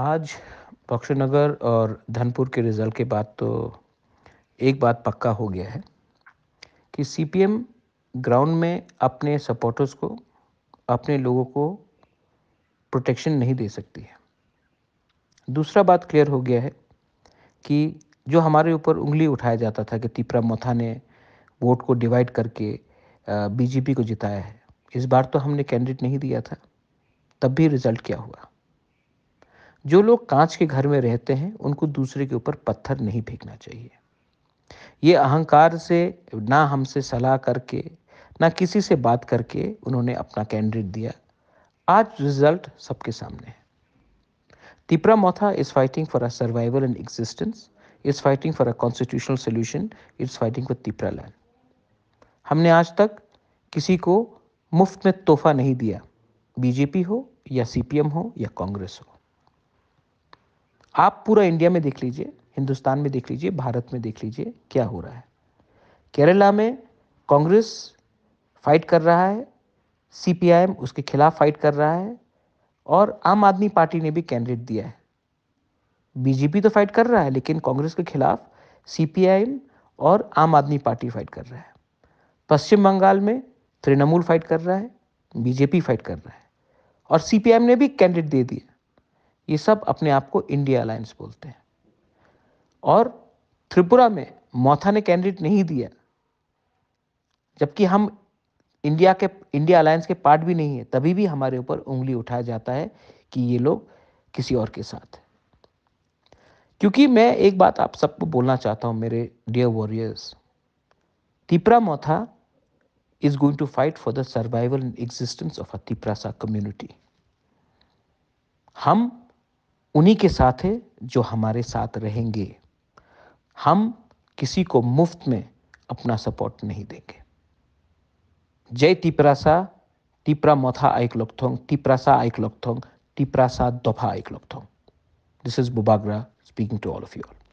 आज बक्शनगर और धनपुर के रिज़ल्ट के बाद तो एक बात पक्का हो गया है कि सीपीएम ग्राउंड में अपने सपोर्टर्स को अपने लोगों को प्रोटेक्शन नहीं दे सकती है दूसरा बात क्लियर हो गया है कि जो हमारे ऊपर उंगली उठाया जाता था कि तिपरा मोथा ने वोट को डिवाइड करके बीजेपी को जिताया है इस बार तो हमने कैंडिडेट नहीं दिया था तब भी रिज़ल्ट क्या हुआ जो लोग कांच के घर में रहते हैं उनको दूसरे के ऊपर पत्थर नहीं फेंकना चाहिए ये अहंकार से ना हमसे सलाह करके ना किसी से बात करके उन्होंने अपना कैंडिडेट दिया आज रिजल्ट सबके सामने है Tipra Motha is fighting for a survival and existence is fighting for a constitutional solution is fighting for Tipra land हमने आज तक किसी को मुफ्त में तोहफा नहीं दिया बीजेपी हो या सीपीएम हो या कांग्रेस हो आप पूरा इंडिया में देख लीजिए हिंदुस्तान में देख लीजिए भारत में देख लीजिए क्या हो रहा है केरला में कांग्रेस फाइट कर रहा है सीपीआईएम उसके खिलाफ फाइट कर रहा है और आम आदमी पार्टी ने भी कैंडिडेट दिया है बीजेपी तो फाइट कर रहा है लेकिन कांग्रेस के खिलाफ सीपीआईएम और आम आदमी पार्टी फाइट कर रहा है पश्चिम बंगाल में तृणमूल फाइट कर रहा है बीजेपी फाइट कर रहा है और सीपीआईएम ने भी कैंडिडेट दे दिया ये सब अपने आप को इंडिया अलायंस बोलते हैं और त्रिपुरा में मोथा ने कैंडिडेट नहीं दिया जबकि हम इंडिया के इंडिया अलायंस के पार्ट भी नहीं है तभी भी हमारे ऊपर उंगली उठाया जाता है कि ये लोग किसी और के साथ है क्योंकि मैं एक बात आप सबको बोलना चाहता हूं मेरे dear warriors Tipra Motha going to fight for the survival survival existence of a Tiprasa community हम उन्हीं के साथ है जो हमारे साथ रहेंगे हम किसी को मुफ्त में अपना सपोर्ट नहीं देंगे जय सा तिपरा मथा आइक लोकथोंग तिपरासा आइक लोकथोंग सा दोफा आइक लोकथोंग this is Bubagra speaking to all of you all